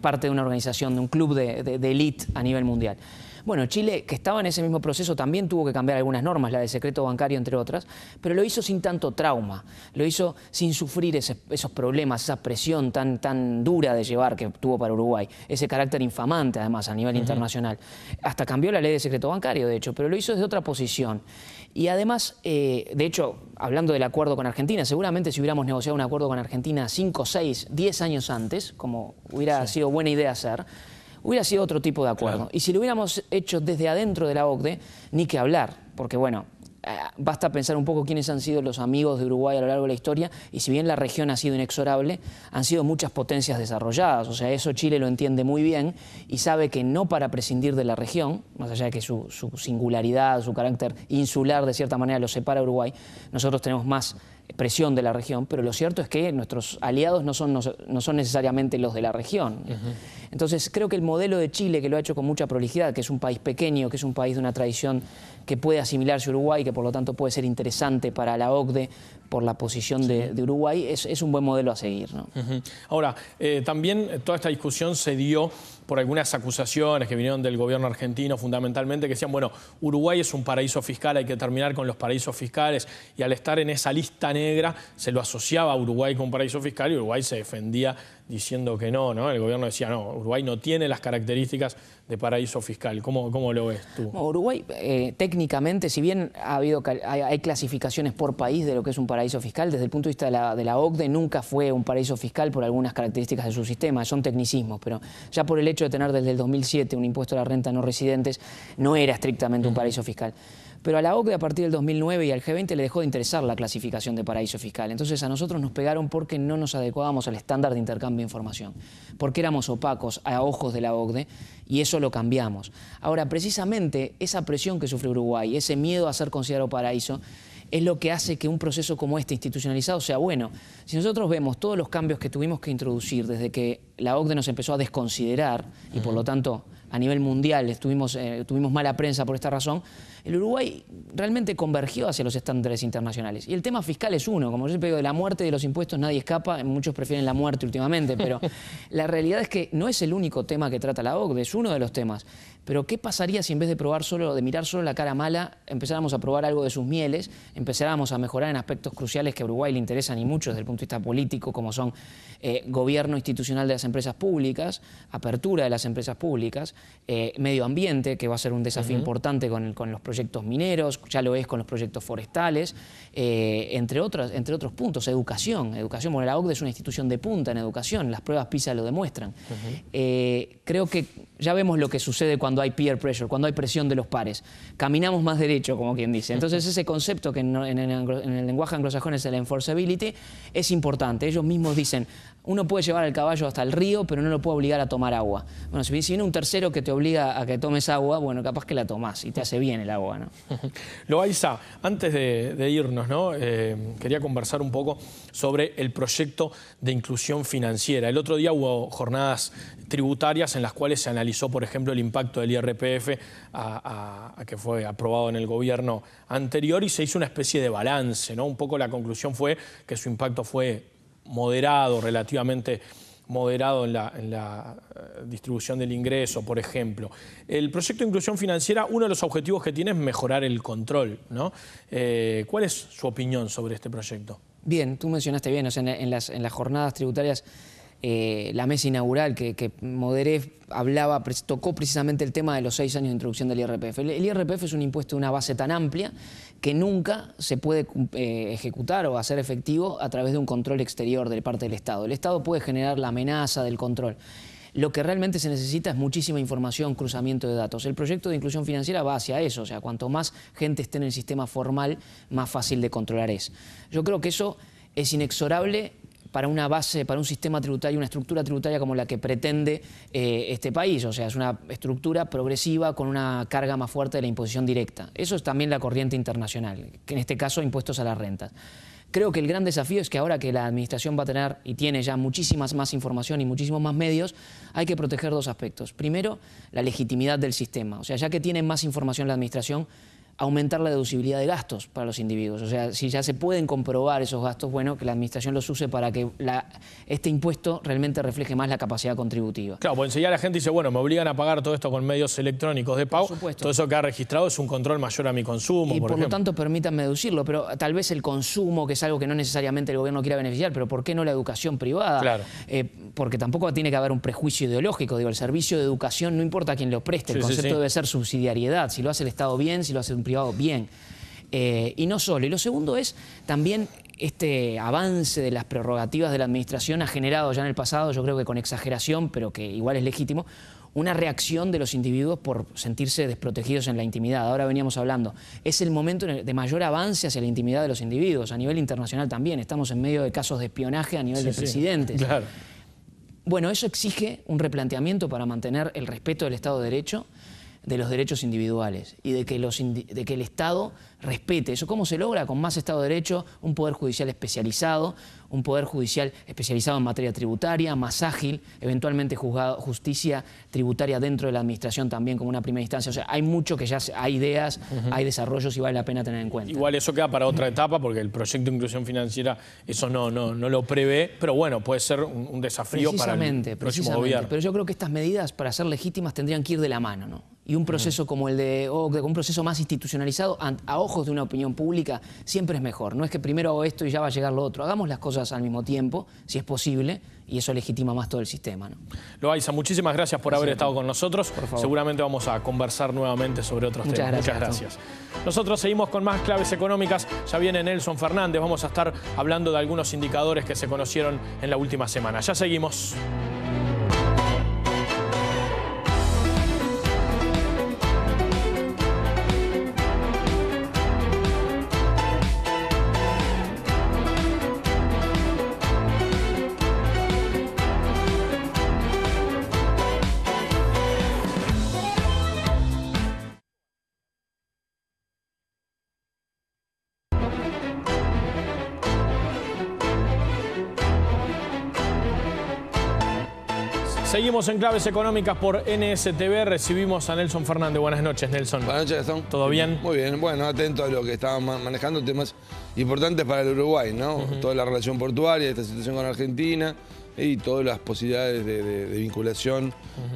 parte de una organización, de un club de élite a nivel mundial. Bueno, Chile, que estaba en ese mismo proceso, también tuvo que cambiar algunas normas, la de secreto bancario, entre otras, pero lo hizo sin tanto trauma, lo hizo sin sufrir esos problemas, esa presión tan, tan dura de llevar que tuvo para Uruguay, ese carácter infamante, además, a nivel internacional. Hasta cambió la ley de secreto bancario, de hecho, pero lo hizo desde otra posición. Y además, eh, de hecho, hablando del acuerdo con Argentina, seguramente si hubiéramos negociado un acuerdo con Argentina 5, 6, 10 años antes, como hubiera sido buena idea hacer, hubiera sido otro tipo de acuerdo. Y si lo hubiéramos hecho desde adentro de la OCDE, ni que hablar, porque bueno, eh, basta pensar un poco quiénes han sido los amigos de Uruguay a lo largo de la historia, y si bien la región ha sido inexorable, han sido muchas potencias desarrolladas, o sea, eso Chile lo entiende muy bien y sabe que no para prescindir de la región, más allá de que su, singularidad, su carácter insular de cierta manera lo separa a Uruguay, nosotros tenemos más presión de la región, pero lo cierto es que nuestros aliados no son, no, son necesariamente los de la región. Entonces, creo que el modelo de Chile, que lo ha hecho con mucha prolijidad, que es un país pequeño, que es un país de una tradición que puede asimilarse a Uruguay, que por lo tanto puede ser interesante para la OCDE, por la posición de, Uruguay, es, un buen modelo a seguir.
Ahora, eh, también toda esta discusión se dio por algunas acusaciones que vinieron del gobierno argentino fundamentalmente, que decían, bueno, Uruguay es un paraíso fiscal, hay que terminar con los paraísos fiscales, y al estar en esa lista negra se lo asociaba a Uruguay con paraíso fiscal y Uruguay se defendía diciendo que no, ¿no? El gobierno decía, no, Uruguay no tiene las características de paraíso fiscal. ¿Cómo, lo ves tú?
Uruguay, eh, técnicamente, si bien ha habido, hay, clasificaciones por país de lo que es un paraíso fiscal, desde el punto de vista de la, OCDE nunca fue un paraíso fiscal por algunas características de su sistema, son tecnicismos, pero ya por el hecho de tener desde el 2007 un impuesto a la renta no residentes, no era estrictamente un paraíso fiscal pero a la OCDE a partir del 2009 y al G20 le dejó de interesar la clasificación de paraíso fiscal. Entonces a nosotros nos pegaron porque no nos adecuábamos al estándar de intercambio de información, porque éramos opacos a ojos de la OCDE y eso lo cambiamos. Ahora, precisamente esa presión que sufre Uruguay, ese miedo a ser considerado paraíso, es lo que hace que un proceso como este institucionalizado sea bueno. Si nosotros vemos todos los cambios que tuvimos que introducir desde que la OCDE nos empezó a desconsiderar y por lo tanto a nivel mundial eh, tuvimos mala prensa por esta razón, el Uruguay realmente convergió hacia los estándares internacionales. Y el tema fiscal es uno, como yo siempre digo, de la muerte de los impuestos nadie escapa, muchos prefieren la muerte últimamente, pero la realidad es que no es el único tema que trata la OCDE, es uno de los temas. Pero ¿qué pasaría si en vez de probar solo, de mirar solo la cara mala, empezáramos a probar algo de sus mieles, empezáramos a mejorar en aspectos cruciales que a Uruguay le interesan y mucho desde el punto de vista político, como son eh, gobierno institucional de las empresas públicas, apertura de las empresas públicas, eh, medio ambiente, que va a ser un desafío importante con, con los proyectos proyectos mineros, ya lo es con los proyectos forestales, eh, entre, otros, entre otros puntos, educación. Educación, bueno, la e es una institución de punta en educación, las pruebas PISA lo demuestran. Eh, creo que ya vemos lo que sucede cuando hay peer pressure, cuando hay presión de los pares. Caminamos más derecho, como quien dice. Entonces ese concepto que en, el, en el lenguaje anglosajón es el enforceability, es importante. Ellos mismos dicen, uno puede llevar al caballo hasta el río, pero no lo puede obligar a tomar agua. Bueno, si viene un tercero que te obliga a que tomes agua, bueno, capaz que la tomás y te hace bien el agua, ¿no?
Loaiza, antes de, irnos, ¿no? Eh, quería conversar un poco sobre el proyecto de inclusión financiera. El otro día hubo jornadas tributarias en las cuales se analizó, por ejemplo, el impacto del IRPF que fue aprobado en el gobierno anterior y se hizo una especie de balance, ¿no? Un poco la conclusión fue que su impacto fue moderado, relativamente moderado en la, eh, distribución del ingreso, por ejemplo. El proyecto de inclusión financiera, uno de los objetivos que tiene es mejorar el control. ¿no? Eh, ¿Cuál es su opinión sobre este proyecto?
Bien, tú mencionaste bien, las, en las jornadas tributarias eh, la mesa inaugural que, que, hablaba, tocó precisamente el tema de los seis años de introducción del IRPF. El, IRPF es un impuesto de una base tan amplia que nunca se puede eh, ejecutar o hacer efectivo a través de un control exterior de parte del Estado. El Estado puede generar la amenaza del control. Lo que realmente se necesita es muchísima información, cruzamiento de datos. El proyecto de inclusión financiera va hacia eso, o sea, cuanto más gente esté en el sistema formal, más fácil de controlar es. Yo creo que eso es inexorable para una base, para un sistema tributario, una estructura tributaria como la que pretende eh, este país. O sea, es una estructura progresiva con una carga más fuerte de la imposición directa. Eso es también la corriente internacional, que en este caso impuestos a las rentas. Creo que el gran desafío es que ahora que la administración va a tener y tiene ya muchísimas más información y muchísimos más medios, hay que proteger dos aspectos. Primero, la legitimidad del sistema. O sea, ya que tiene más información la administración, aumentar la deducibilidad de gastos para los individuos. O sea, si ya se pueden comprobar esos gastos, bueno, que la administración los use para que este impuesto realmente refleje más la capacidad contributiva.
Claro, pues enseguida la gente dice, bueno, me obligan a pagar todo esto con medios electrónicos de pago. Por Todo eso que ha registrado es un control mayor a mi
consumo. Y por, lo tanto, permítanme deducirlo, pero tal vez el consumo, que es algo que no necesariamente el gobierno quiera beneficiar, pero ¿por qué no la educación privada? Claro. Eh, porque tampoco tiene que haber un prejuicio ideológico. Digo, el servicio de educación, no importa quién lo preste, el concepto debe ser subsidiariedad. Si lo hace el Estado bien, si lo hace un privado bien. Eh, y no solo. Y lo segundo es también este avance de las prerrogativas de la administración ha generado ya en el pasado, yo creo que con exageración, pero que igual es legítimo, una reacción de los individuos por sentirse desprotegidos en la intimidad. Ahora veníamos hablando, es el momento de mayor avance hacia la intimidad de los individuos, a nivel internacional también, estamos en medio de casos de espionaje a nivel de presidentes. claro. Bueno, eso exige un replanteamiento para mantener el respeto del Estado de Derecho de los derechos individuales y de que, de que el Estado respete eso. ¿Cómo se logra? Con más Estado de Derecho, un poder judicial especializado, un poder judicial especializado en materia tributaria, más ágil, eventualmente juzgado, justicia tributaria dentro de la administración también como una primera instancia. O sea, hay mucho que ya hay ideas, hay desarrollos y vale la pena tener en cuenta.
Igual eso queda para otra etapa porque el proyecto de inclusión financiera eso no, no, no lo prevé, pero bueno, puede ser un, desafío para el próximo gobierno.
Pero yo creo que estas medidas para ser legítimas tendrían que ir de la mano, ¿no? y un proceso como el de, o un proceso más institucionalizado a ojos de una opinión pública siempre es mejor. No es que primero hago esto y ya va a llegar lo otro. Hagamos las cosas al mismo tiempo, si es posible, y eso legitima más todo el sistema. ¿no?
Loaiza, muchísimas gracias por haber estado con nosotros. Seguramente vamos a conversar nuevamente sobre otros temas. Muchas gracias. Nosotros seguimos con más claves económicas. Ya viene Nelson Fernández. Vamos a estar hablando de algunos indicadores que se conocieron en la última semana. Ya seguimos. Seguimos en Claves Económicas
por NSTV. Recibimos a Nelson Fernández. Buenas noches, Nelson. Buenas noches, Nelson. ¿Todo bien? Muy bien. Bueno, atento a lo que estábamos manejando, temas importantes para el Uruguay, ¿no? Toda la relación portuaria, esta situación con Argentina, y todas las posibilidades de, vinculación,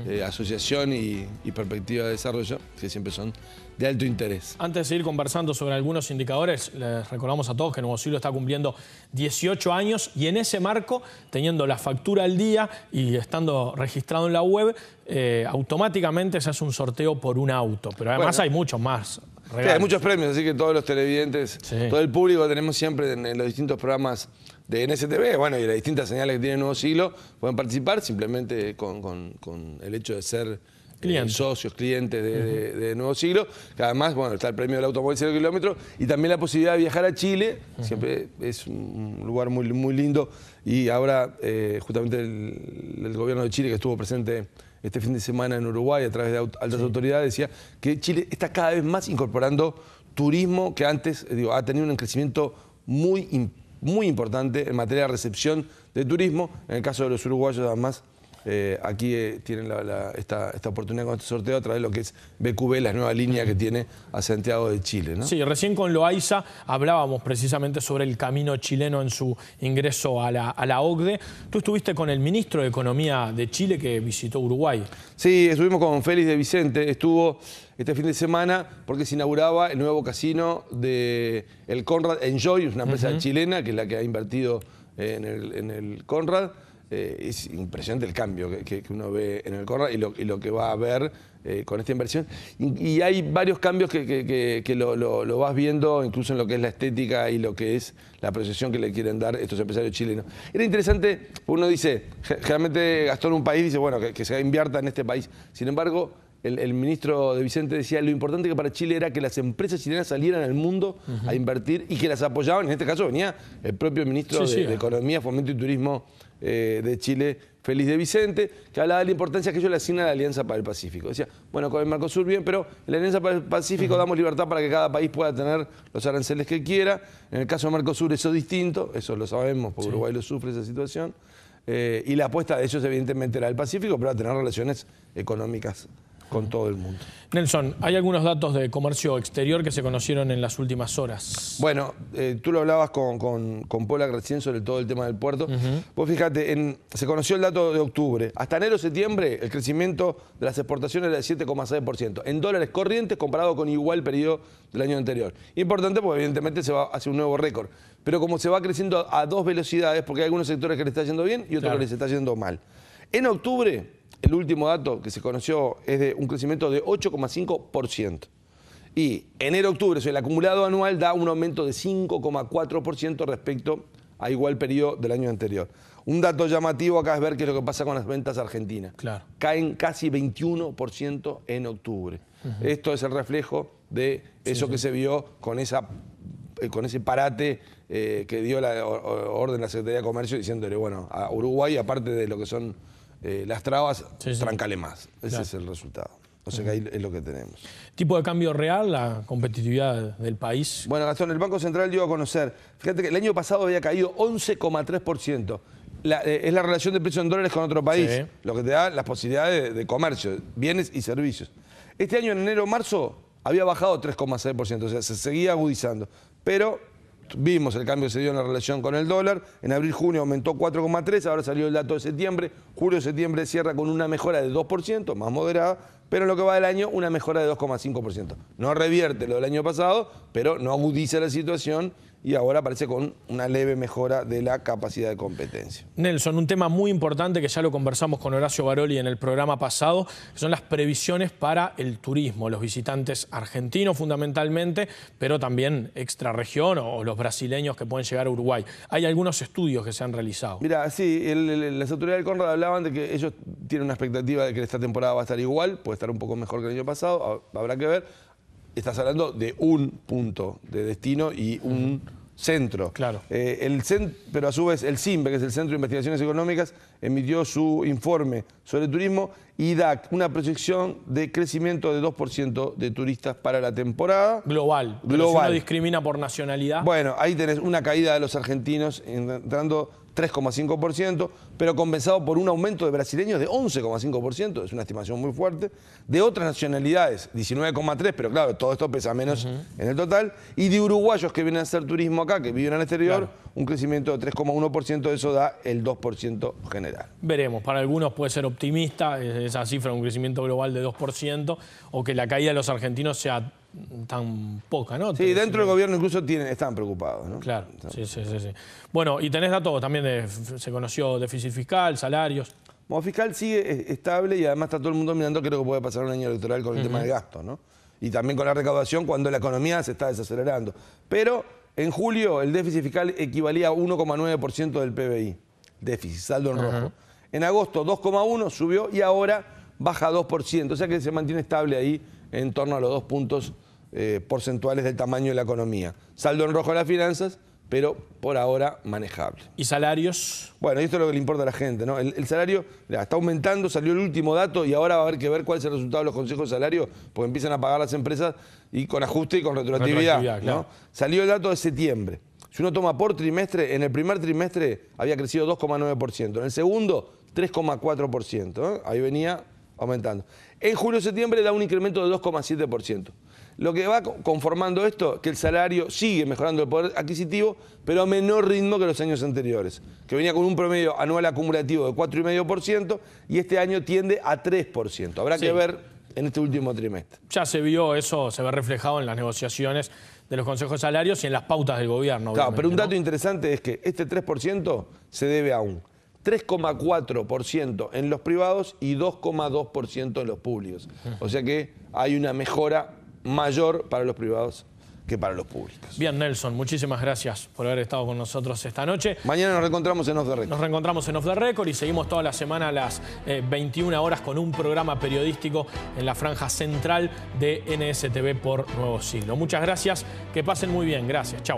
eh, asociación y, perspectiva de desarrollo, que siempre son de alto interés. Antes de seguir
conversando sobre algunos indicadores, les recordamos a todos que Nuevo Siglo está cumpliendo 18 años y en ese marco, teniendo la factura al día y estando registrado en la web, eh, automáticamente se hace un sorteo por un auto, pero además hay muchos más Sí, hay muchos premios,
así que todos los televidentes, todo el público tenemos siempre en, los distintos programas de NSTV, bueno, y las distintas señales que tiene Nuevo Siglo, pueden participar simplemente con, el hecho de ser eh, socios, clientes de, Nuevo Siglo, además, bueno, está el premio del automóvil 0 kilómetros y también la posibilidad de viajar a Chile, siempre es un lugar muy, muy lindo y ahora eh, justamente el, gobierno de Chile que estuvo presente este fin de semana en Uruguay a través de altas autoridades decía que Chile está cada vez más incorporando turismo que antes, digo, ha tenido un crecimiento muy importante muy importante en materia de recepción de turismo. En el caso de los uruguayos, además, eh, aquí eh, tienen esta, oportunidad con este sorteo a través de lo que es BQB, la nueva línea que tiene a Santiago de Chile. Sí,
recién con Loaiza hablábamos precisamente sobre el camino chileno en su ingreso
a la, OCDE. Tú estuviste con el ministro de Economía de Chile que visitó Uruguay. Sí, estuvimos con Félix de Vicente, estuvo este fin de semana porque se inauguraba el nuevo casino de el Conrad Enjoy, una empresa chilena que es la que ha invertido eh, en el Conrad. Eh, es impresionante el cambio que, uno ve en el corral y lo, que va a haber eh, con esta inversión. Y, hay varios cambios que, lo, vas viendo, incluso en lo que es la estética y lo que es la procesión que le quieren dar estos empresarios chilenos. Era interesante, uno dice, generalmente en un país dice, bueno, que, se invierta en este país. Sin embargo, el, ministro de Vicente decía, lo importante que para Chile era que las empresas chilenas salieran al mundo a invertir y que las apoyaban. En este caso venía el propio ministro de Economía, Fomento y Turismo eh, de Chile, Feliz de Vicente, que hablaba de la importancia que ellos le asignan a la Alianza para el Pacífico. Decía, bueno, con el Mercosur bien, pero en la Alianza para el Pacífico damos libertad para que cada país pueda tener los aranceles que quiera. En el caso de Mercosur eso es distinto, eso lo sabemos, porque Uruguay lo sufre esa situación. Eh, y la apuesta de ellos evidentemente era el Pacífico, pero a tener relaciones económicas con todo el mundo.
Nelson, hay algunos datos de comercio exterior que se conocieron en las últimas horas.
Bueno, eh, tú lo hablabas con, Pola recién sobre todo el tema del puerto. fíjate, se conoció el dato de octubre. Hasta enero-septiembre el crecimiento de las exportaciones era de 7,6%. En dólares corrientes comparado con igual periodo del año anterior. Importante porque evidentemente se va hacia un nuevo récord. Pero como se va creciendo a, dos velocidades, porque hay algunos sectores que le está yendo bien y otros que le está yendo mal. En octubre el último dato que se conoció es de un crecimiento de 8,5%. Y enero-octubre, o sea, el acumulado anual da un aumento de 5,4% respecto a igual periodo del año anterior. Un dato llamativo acá es ver qué es lo que pasa con las ventas argentinas. Caen casi 21% en octubre. Esto es el reflejo de eso que se vio con, esa, eh, con ese parate eh, que dio la orden la Secretaría de Comercio diciéndole, bueno, a Uruguay, aparte de lo que son eh, las trabas, trancale más. Ese es el resultado. O sea que ahí es lo que tenemos. ¿Tipo de cambio real, la competitividad del país? Bueno, Gastón, el Banco Central dio a conocer, fíjate que el año pasado había caído 11,3%. Eh, es la relación de precios en dólares con otro país, lo que te da las posibilidades de, comercio, bienes y servicios. Este año, en enero marzo, había bajado 3,6%, o sea, se seguía agudizando. Pero vimos el cambio que se dio en la relación con el dólar. En abril-junio aumentó 4,3, ahora salió el dato de septiembre. Julio-septiembre cierra con una mejora de 2%, más moderada, pero en lo que va del año una mejora de 2,5%. No revierte lo del año pasado, pero no agudiza la situación y ahora parece con una leve mejora de la capacidad de competencia.
Nelson, un tema muy importante que ya lo conversamos con Horacio Baroli en el programa pasado, son las previsiones para el turismo, los visitantes argentinos fundamentalmente, pero también extrarregión o, los brasileños que pueden llegar a Uruguay. Hay algunos estudios que se han realizado.
Mira, sí, las autoridades del Conrad hablaban de que ellos tienen una expectativa de que esta temporada va a estar igual, puede estar un poco mejor que el año pasado, habrá que ver estás hablando de un punto de destino y un centro. Claro. Eh, el pero a su vez el CIMBE, que es el Centro de Investigaciones Económicas, emitió su informe sobre turismo y da una proyección de crecimiento de 2% de turistas para la temporada. Global. Global. si discrimina por nacionalidad. Bueno, ahí tenés una caída de los argentinos entrando 3,5%, pero compensado por un aumento de brasileños de 11,5%, es una estimación muy fuerte, de otras nacionalidades, 19,3%, pero claro, todo esto pesa menos en el total, y de uruguayos que vienen a hacer turismo acá, que viven al exterior, un crecimiento de 3,1%, eso da el 2% general.
Veremos, para algunos puede ser optimista esa cifra, un crecimiento global de 2%, o que la caída de los argentinos sea tan poca, ¿no? Sí, dentro del
gobierno incluso tienen, están preocupados, ¿no? Claro, sí, sí, sí,
Bueno, y tenés datos también, se conoció déficit fiscal, salarios.
Modo fiscal sigue eh, estable y además está todo el mundo mirando, creo que puede pasar un año electoral con el tema de gasto, ¿no? Y también con la recaudación cuando la economía se está desacelerando. Pero en julio el déficit fiscal equivalía a 1,9% del PBI, déficit, saldo en rojo. En agosto 2,1 subió y ahora baja 2%, o sea que se mantiene estable ahí en torno a los dos puntos eh, porcentuales del tamaño de la economía. Saldo en rojo de las finanzas, pero por ahora manejable. ¿Y salarios? Bueno, esto es lo que le importa a la gente, ¿no? El, salario está aumentando, salió el último dato y ahora va a haber que ver cuál es el resultado de los consejos de salario, porque empiezan a pagar las empresas y con ajuste y con retroactividad. Salió el dato de septiembre. Si uno toma por trimestre, en el primer trimestre había crecido 2,9%, en el segundo 3,4%. ¿eh? Ahí venía aumentando. En julio-septiembre da un incremento de 2,7%. Lo que va conformando esto es que el salario sigue mejorando el poder adquisitivo, pero a menor ritmo que los años anteriores, que venía con un promedio anual acumulativo de 4,5% y este año tiende a 3%. Habrá que ver en este último trimestre.
Ya se vio eso, se ve reflejado en las negociaciones de los consejos de salarios y en las pautas del gobierno. Claro, pero un dato
interesante es que este 3% se debe a un 3,4% en los privados y 2,2% en los públicos. O sea que hay una mejora mayor para los privados que para los públicos.
Bien, Nelson, muchísimas gracias por haber estado con nosotros esta noche.
Mañana nos reencontramos en Off the
Record. Nos reencontramos en Off the Record y seguimos toda la semana a las 21 eh, horas con un programa periodístico en la franja central de NSTV por Nuevo Siglo. Muchas gracias, que pasen muy bien. Gracias, chao.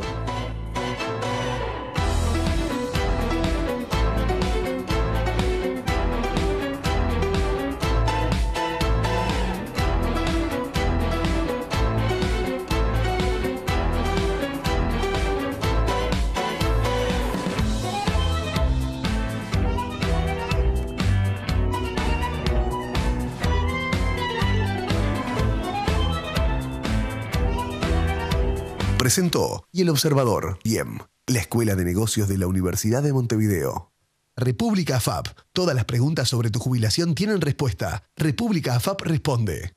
Y el Observador, IEM, la Escuela de Negocios de la Universidad de Montevideo. República AFAP. Todas las preguntas sobre tu jubilación tienen respuesta. República AFAP responde.